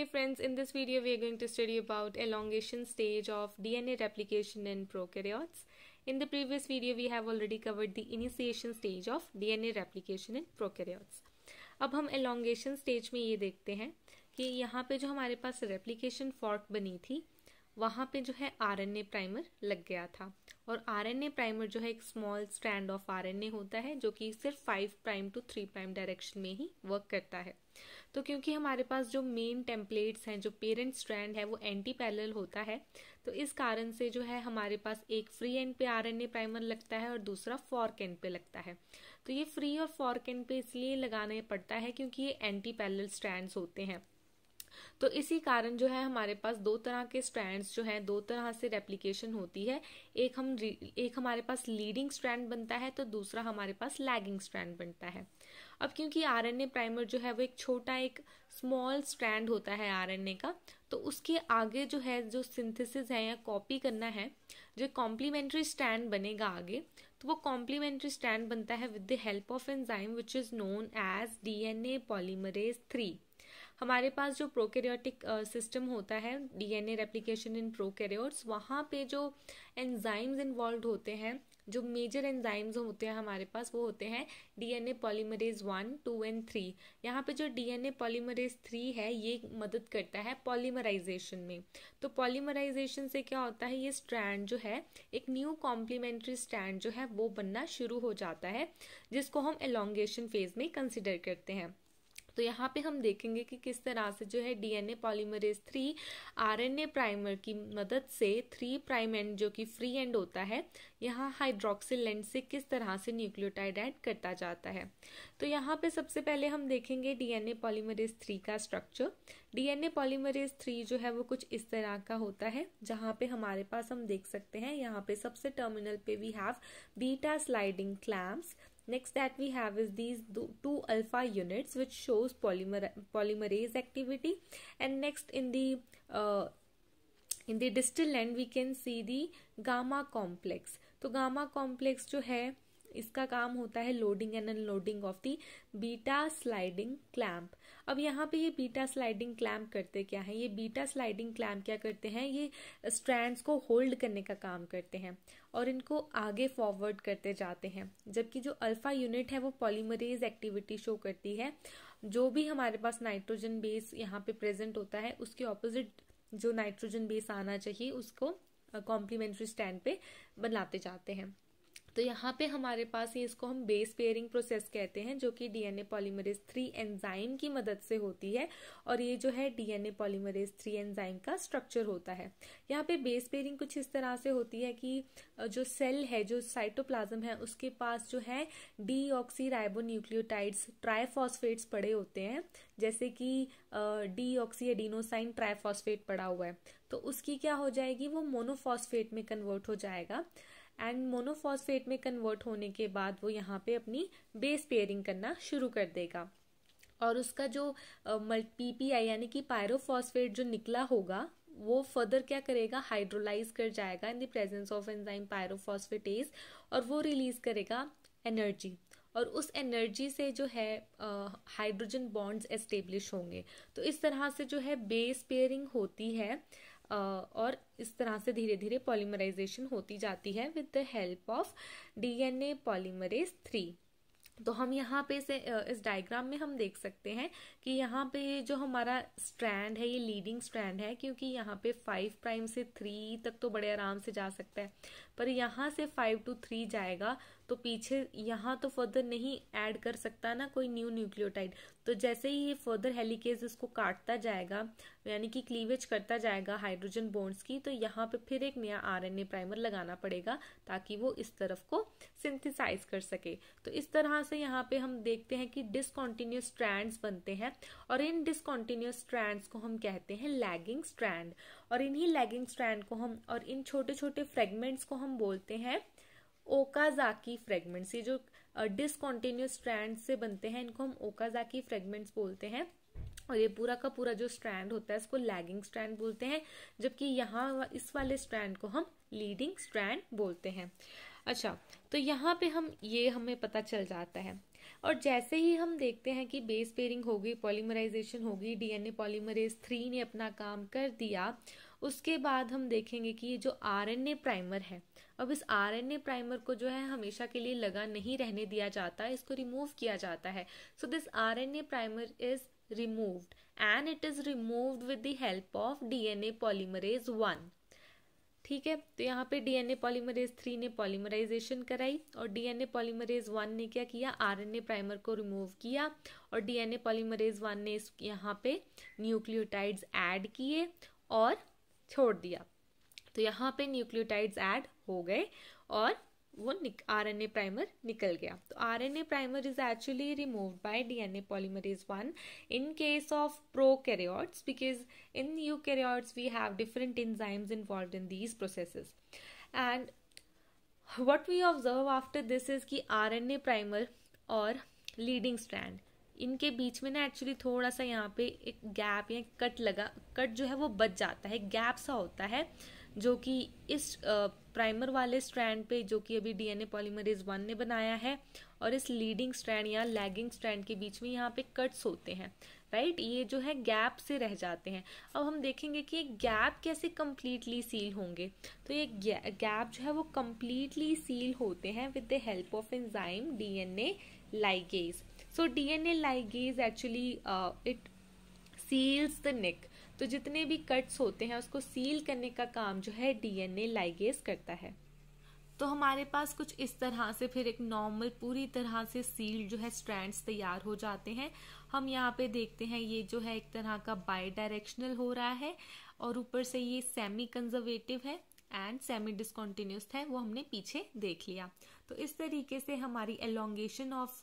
Hey friends, in this video we are going to study about elongation stage of DNA replication in prokaryotes. In the previous video we have already covered the initiation stage of DNA replication in prokaryotes. अब हम elongation stage में ये देखते हैं कि यहाँ पे जो हमारे पास replication fork बनी थी वहाँ पे जो है आरएनए प्राइमर लग गया था और आरएनए प्राइमर जो है एक स्मॉल स्ट्रैंड ऑफ आरएनए होता है जो कि सिर्फ five prime two three prime direction में ही वर्क करता है तो क्योंकि हमारे पास जो मेन टेम्पलेट्स हैं जो पेरेंट स्ट्रैंड है वो एंटी पैरेलल होता है तो इस कारण से जो है हमारे पास एक फ्री एंड पे ए प्राइमर लगता है और दूसरा फॉर्क एंड पे लगता है तो ये फ्री और फॉर्क एंड पे इसलिए लगाना पड़ता है क्योंकि ये एंटी पैरेलल स्ट्रैंड्स होते हैं तो इसी कारण जो है हमारे पास दो तरह के स्ट्रैंड्स जो हैं दो तरह से रेप्लीकेशन होती है एक हम एक हमारे पास लीडिंग स्ट्रैंड बनता है तो दूसरा हमारे पास लैगिंग स्ट्रैंड बनता है अब क्योंकि आरएनए प्राइमर जो है वो एक छोटा एक स्मॉल स्ट्रैंड होता है आरएनए का तो उसके आगे जो है जो सिंथेसिस है या कॉपी करना है जो कॉम्प्लीमेंट्री स्टैंड बनेगा आगे तो वो कॉम्प्लीमेंट्री स्टैंड बनता है with the help of enzyme which is known as DNA polymerase three हमारे पास जो प्रोकैरियोटिक सिस्टम होता है डीएनए रेप्लिकेशन इन प्रोकैरियोट्स वहाँ पे जो एंजाइम्स इन्वॉल्व होते हैं जो मेजर एंजाइम्स होते हैं हमारे पास वो होते हैं DNA polymerase one two and three यहाँ पे जो डीएनए पॉलीमरेज थ्री है ये मदद करता है पॉलीमराइजेशन में तो पॉलीमराइजेशन से क्या होता है ये स्ट्रैंड जो है एक न्यू कॉम्प्लीमेंट्री स्ट्रैंड जो है वो बनना शुरू हो जाता है जिसको हम एलोंगेशन फेज में कंसिडर करते हैं तो यहाँ पे हम देखेंगे कि किस तरह से जो है DNA polymerase three RNA primer की मदद से थ्री प्राइम एंड जो कि फ्री एंड होता है यहाँ हाइड्रोक्सिल एंड से किस तरह से न्यूक्लियोटाइड ऐड करता जाता है तो यहाँ पे सबसे पहले हम देखेंगे डीएनए पॉलीमरेज थ्री का स्ट्रक्चर डीएनए पॉलीमरेज थ्री जो है वो कुछ इस तरह का होता है जहाँ पे हमारे पास हम देख सकते हैं यहाँ पे सबसे टर्मिनल पे we have beta sliding clamps Next that we have is these two alpha units which shows polymer polymerase activity and next in the uh, in the distal end we can see the gamma complex. So gamma complex, which is इसका काम होता है loading and unloading of the beta sliding clamp अब यहाँ पे ये beta sliding clamp करते क्या है ये बीटा स्लाइडिंग क्लैम्प क्या करते हैं ये स्ट्रैंड्स को होल्ड करने का काम करते हैं और इनको आगे फॉरवर्ड करते जाते हैं जबकि जो अल्फा यूनिट है वो पॉलीमरेज एक्टिविटी शो करती है जो भी हमारे पास नाइट्रोजन बेस यहाँ पे प्रेजेंट होता है उसके ऑपोजिट जो नाइट्रोजन बेस आना चाहिए उसको कॉम्प्लीमेंट्री स्टैंड पे बनाते जाते हैं तो यहाँ पे हमारे पास ये इसको हम बेस पेयरिंग प्रोसेस कहते हैं जो कि डीएनए पॉलीमरेज थ्री एंजाइम की मदद से होती है और ये जो है डीएनए पॉलीमरेज थ्री एंजाइम का स्ट्रक्चर होता है यहाँ पे बेस पेयरिंग कुछ इस तरह से होती है कि जो सेल है जो साइटोप्लाज्म है उसके पास जो है डी ऑक्सीराइबोन्यूक्लियोटाइड्स ट्राइफॉस्फेट्स पड़े होते हैं जैसे कि डी ऑक्सी एडिनोसाइन ट्राइफॉस्फेट पड़ा हुआ है तो उसकी क्या हो जाएगी वो मोनोफॉस्फेट में कन्वर्ट हो जाएगा एंड मोनोफॉस्फेट में कन्वर्ट होने के बाद वो यहाँ पे अपनी बेस पेयरिंग करना शुरू कर देगा और उसका जो पीपीआई यानी कि पायरोफॉस्फेट जो निकला होगा वो फर्दर क्या करेगा हाइड्रोलाइज कर जाएगा in the presence of enzyme pyrophosphatase और वो रिलीज करेगा एनर्जी और उस एनर्जी से जो है हाइड्रोजन बॉन्ड्स एस्टेब्लिश होंगे तो इस तरह से जो है बेस पेयरिंग होती है और इस तरह से धीरे धीरे पॉलीमराइजेशन होती जाती है with the help of DNA polymerase three तो हम यहाँ पे से इस डायग्राम में हम देख सकते हैं कि यहाँ पे जो हमारा स्ट्रैंड है ये लीडिंग स्ट्रैंड है क्योंकि यहाँ पे फाइव प्राइम से थ्री तक तो बड़े आराम से जा सकता है पर यहाँ से फाइव टू थ्री जाएगा तो पीछे यहाँ तो फर्दर नहीं ऐड कर सकता ना कोई न्यू न्यूक्लियोटाइड तो जैसे ही ये फर्दर हेलीकेज इसको काटता जाएगा यानी कि क्लीवेज करता जाएगा हाइड्रोजन बोन्स की तो यहाँ पे फिर एक नया आरएनए प्राइमर लगाना पड़ेगा ताकि वो इस तरफ को सिंथिसाइज कर सके तो इस तरह से यहाँ पे हम देखते हैं कि डिसकॉन्टिन्यूस स्ट्रैंड्स बनते हैं और इन डिसकॉन्टिन्यूस स्ट्रैंड्स को हम कहते हैं लैगिंग स्ट्रैंड और इन्हीं लैगिंग स्ट्रैंड को हम और इन छोटे छोटे फ्रेगमेंट्स को हम बोलते हैं ओकाजाकी फ्रेगमेंट्स ये जो डिसकॉन्टिन्यूस स्ट्रैंड से बनते हैं इनको हम ओकाजाकी फ्रेगमेंट्स बोलते हैं और ये पूरा का पूरा जो स्ट्रैंड होता है इसको लैगिंग स्ट्रैंड बोलते हैं जबकि यहाँ इस वाले स्ट्रैंड को हम लीडिंग स्ट्रैंड बोलते हैं अच्छा तो यहाँ पे हम ये हमें पता चल जाता है और जैसे ही हम देखते हैं कि बेस पेयरिंग होगी पॉलीमराइजेशन होगी डीएनए पॉलीमरेज थ्री ने अपना काम कर दिया उसके बाद हम देखेंगे कि ये जो ए प्राइमर है अब इस ए प्राइमर को जो है हमेशा के लिए लगा नहीं रहने दिया जाता इसको रिमूव किया जाता है so this a primer is it is it with the help of D N A polymerase one ठीक है तो यहाँ पे डीएनए पॉलीमरेज थ्री ने पॉलीमराइजेशन कराई और डीएनए पॉलीमरेज वन ने क्या किया आरएनए प्राइमर को रिमूव किया और डीएनए पॉलीमरेज वन ने इस यहाँ पे न्यूक्लियोटाइड्स ऐड किए और छोड़ दिया तो यहाँ पे न्यूक्लियोटाइड्स ऐड हो गए और वो आर एन ए प्राइमर निकल गया तो R N A primer is actually remove by D N A polymerase one in case of prokaryotes because in eukaryotes we have different enzymes involve in these processes and what we observe after this is कि R N A primer और leading strand इनके बीच में ना actually थोड़ा सा यहाँ पे एक गैप या कट लगा कट जो है वो बच जाता है गैप सा होता है जो कि इस प्राइमर वाले स्ट्रैंड पे जो कि अभी डीएनए पॉलीमरेज वन ने बनाया है और इस लीडिंग स्ट्रैंड या लैगिंग स्ट्रैंड के बीच में यहाँ पे कट्स होते हैं राइट ये जो है गैप से रह जाते हैं अब हम देखेंगे कि ये गैप कैसे कम्प्लीटली सील होंगे तो ये गैप जो है वो कम्प्लीटली सील होते हैं with the help of enzyme a ligase so D N A ligase actually it seals the nick तो जितने भी कट्स होते हैं उसको सील करने का काम जो है डीएनए लाइगेज करता है तो हमारे पास कुछ इस तरह से फिर एक नॉर्मल पूरी तरह से सील जो है स्ट्रैंड्स तैयार हो जाते हैं हम यहाँ पे देखते हैं ये जो है एक तरह का बाई डायरेक्शनल हो रहा है और ऊपर से ये सेमी कंजर्वेटिव है एंड सेमी डिस्कॉन्टिन्यूस है वो हमने पीछे देख लिया तो इस तरीके से हमारी एलोंगेशन ऑफ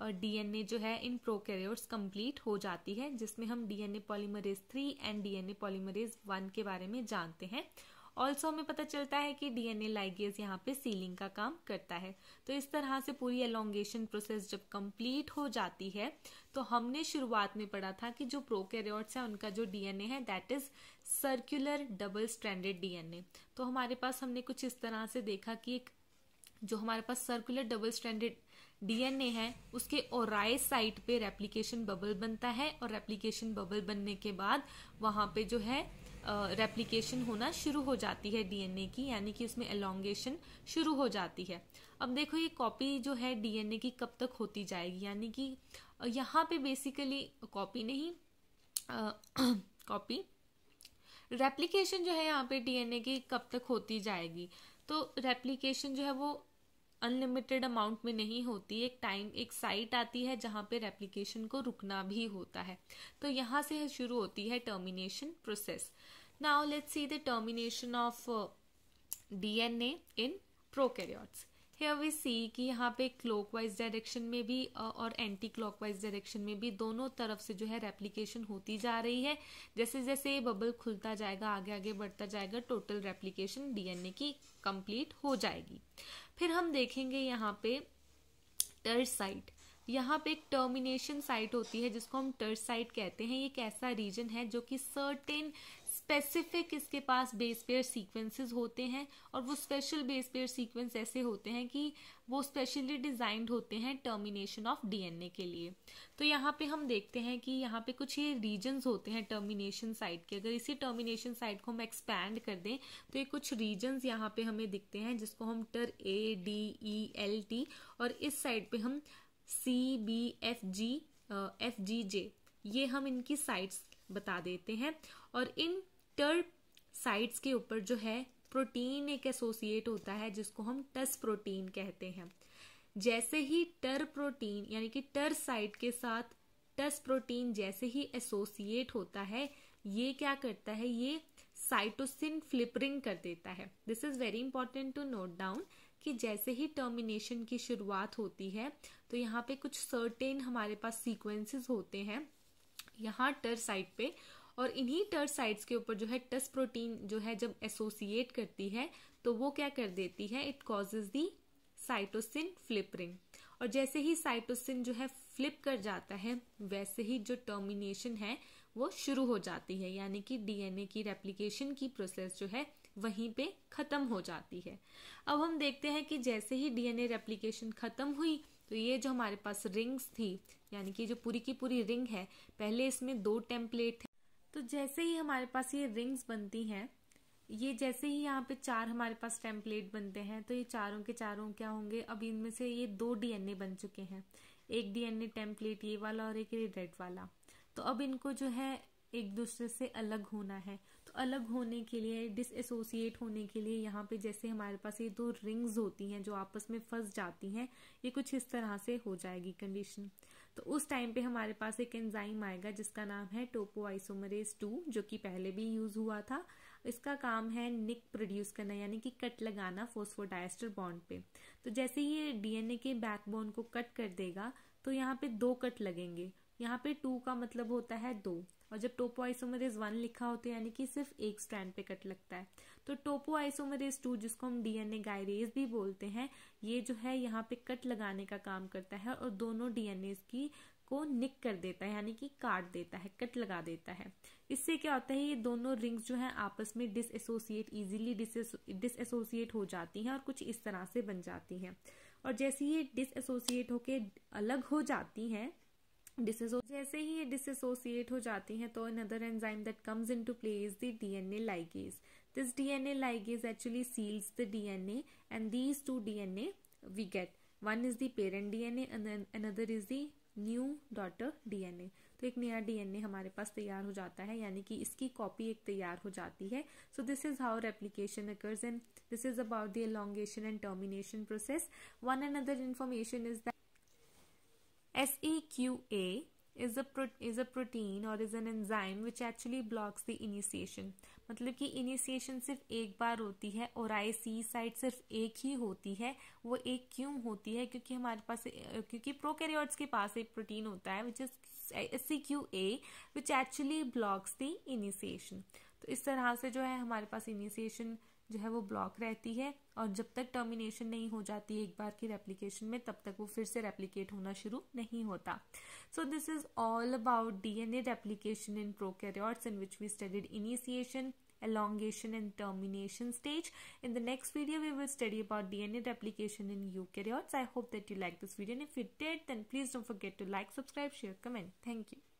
डीएनए जो है इन प्रोकैरियोट्स कंप्लीट हो जाती है जिसमें हम DNA polymerase three and DNA polymerase one के बारे में जानते हैं ऑल्सो हमें पता चलता है कि डीएनए लाइगेज यहाँ पे सीलिंग का काम करता है तो इस तरह से पूरी एलोंगेशन प्रोसेस जब कंप्लीट हो जाती है तो हमने शुरुआत में पढ़ा था कि जो प्रोकैरियोट्स है उनका जो डीएनए है that is circular double stranded DNA तो हमारे पास हमने कुछ इस तरह से देखा कि एक जो हमारे पास सर्कुलर डबल स्टैंडर्ड डीएनए है उसके ओराई साइट पे रेप्लीकेशन बबल बनता है और रेप्लीकेशन बबल बनने के बाद वहाँ पे जो है uh, होना शुरू हो जाती है डीएनए की यानी कि उसमें एलोंगेशन शुरू हो जाती है अब देखो ये कॉपी जो है डीएनए की कब तक होती जाएगी यानी कि यहाँ पे बेसिकली कॉपी नहीं कॉपी रेप्लीकेशन जो है यहाँ पे डीएनए की कब तक होती जाएगी तो रेप्लीकेशन जो है वो अनलिमिटेड अमाउंट में नहीं होती एक टाइम एक साइट आती है जहाँ पर एप्लीकेशन को रुकना भी होता है तो यहाँ से शुरू होती है termination process now let see the termination of DNA in prokaryotes here we see कि यहाँ पे क्लॉकवाइज डायरेक्शन में भी uh, और एंटी क्लॉकवाइज डायरेक्शन में भी दोनों तरफ से जो है रेप्लीकेशन होती जा रही है जैसे जैसे बबल खुलता जाएगा आगे आगे बढ़ता जाएगा टोटल एन डीएनए की कंप्लीट हो जाएगी फिर हम देखेंगे यहाँ पे साइट यहाँ पे एक टर्मिनेशन साइट होती है जिसको हम साइट कहते हैं ये एक ऐसा रीजन है जो कि सर्टेन स्पेसिफिक इसके पास बेस पेयर सीक्वेंसेस होते हैं और वो स्पेशल बेस पेयर सीक्वेंस ऐसे होते हैं कि वो स्पेशली डिजाइंड होते हैं टर्मिनेशन ऑफ डीएनए के लिए तो यहाँ पे हम देखते हैं कि यहाँ पे कुछ ये रीजन्स होते हैं टर्मिनेशन साइट के अगर इसी टर्मिनेशन साइट को हम एक्सपैंड कर दें तो ये कुछ रीजन्स यहाँ पे हमें दिखते हैं जिसको हम ter A D E L T और इस साइड पे हम C B F G F G J ये हम इनकी साइट्स बता देते हैं और इन कॉर्टिकल साइट्स के ऊपर जो है प्रोटीन एक एसोसिएट होता है जिसको हम टस प्रोटीन कहते हैं जैसे ही टर प्रोटीन यानी कि टर साइट के साथ टस प्रोटीन जैसे ही एसोसिएट होता है ये क्या करता है ये साइटोसिन फ्लिपरिंग कर देता है this is very important to note down कि जैसे ही टर्मिनेशन की शुरुआत होती है तो यहाँ पे कुछ सर्टेन हमारे पास सीक्वेंसेस होते हैं यहाँ टर साइट पे और इन्हीं साइट्स के ऊपर जो है टस प्रोटीन जो है जब एसोसिएट करती है तो वो क्या कर देती है it causes the cytosine flipping और जैसे ही साइटोसिन जो है फ्लिप कर जाता है वैसे ही जो टर्मिनेशन है वो शुरू हो जाती है यानी कि डीएनए की रेप्लीकेशन की प्रोसेस जो है वहीं पे ख़त्म हो जाती है अब हम देखते हैं कि जैसे ही डीएनए रेप्लीकेशन ख़त्म हुई तो ये जो हमारे पास रिंग्स थी यानी कि जो पूरी की पूरी रिंग है पहले इसमें दो टेम्पलेट तो जैसे ही हमारे पास ये रिंग्स बनती हैं ये जैसे ही यहाँ पे चार हमारे पास टेम्पलेट बनते हैं तो ये चारों के चारों क्या होंगे अब इनमें से ये दो डीएनए बन चुके हैं एक डीएनए टेम्पलेट ये वाला और एक ये रेड वाला तो अब इनको जो है एक दूसरे से अलग होना है तो अलग होने के लिए डिसएसोसिएट होने के लिए यहाँ पे जैसे हमारे पास ये दो रिंग्स होती हैं जो आपस में फंस जाती हैं ये कुछ इस तरह से हो जाएगी कंडीशन तो उस टाइम पे हमारे पास एक एंजाइम आएगा जिसका नाम है टोपो आइसोमरेज टू जो कि पहले भी यूज हुआ था इसका काम है निक प्रोड्यूस करना यानी कि कट लगाना फोस्फोडाइस्टर बॉन्ड पे तो जैसे ही ये डीएनए के बैकबोन को कट कर देगा तो यहाँ पे दो कट लगेंगे यहाँ पे टू का मतलब होता है दो और जब टोपो आइसोमरेज वन लिखा होता है यानी कि सिर्फ एक स्ट्रैंड पे कट लगता है तो टोपो आइसोमरेज टू जिसको हम डीएनए गायरेज भी बोलते हैं ये जो है यहाँ पे कट लगाने का काम करता है और दोनों डीएनए की को निक कर देता है यानी कि काट देता है कट लगा देता है इससे क्या होता है ये दोनों रिंग्स जो है आपस में डिसएसोसिएट ईजिली डिसोसिएट हो जाती हैं और कुछ इस तरह से बन जाती हैं और जैसे ये डिसोसिएट होके अलग हो जाती हैं डिसो जैसे ही ये डिसोसिएट हो जाती हैं तो another enzyme that comes in to play is the DNA ligase this DNA ligase actually seals the DNA and these two DNA we get one is the parent DNA another is the new daughter DNA तो एक नया DNA हमारे पास तैयार हो जाता है यानी कि इसकी कॉपी एक तैयार हो जाती है so this is how replication occurs and this is about the elongation and termination process one and other information is that SEQA is a pro is a protein और is an enzyme which actually blocks the initiation मतलब कि initiation सिर्फ एक बार होती है और आई सी side सिर्फ एक ही होती है वो एक क्यों होती है क्योंकि हमारे पास क्योंकि प्रोकैरियोट्स के पास एक प्रोटीन होता है which is C Q A which actually blocks the initiation तो इस तरह से जो है हमारे पास इनिशिएशन जो है वो ब्लॉक रहती है और जब तक टर्मिनेशन नहीं हो जाती है एक बार की रेप्लीकेशन में तब तक वो फिर से रेप्लीकेट होना शुरू नहीं होता so this is all about D N A replication in prokaryotes in which we studied initiation elongation and termination stage. In the next video, we will study about DNA replication in eukaryotes. I hope that you liked this video and if you did, then please don't forget to like, subscribe, share, comment. Thank you.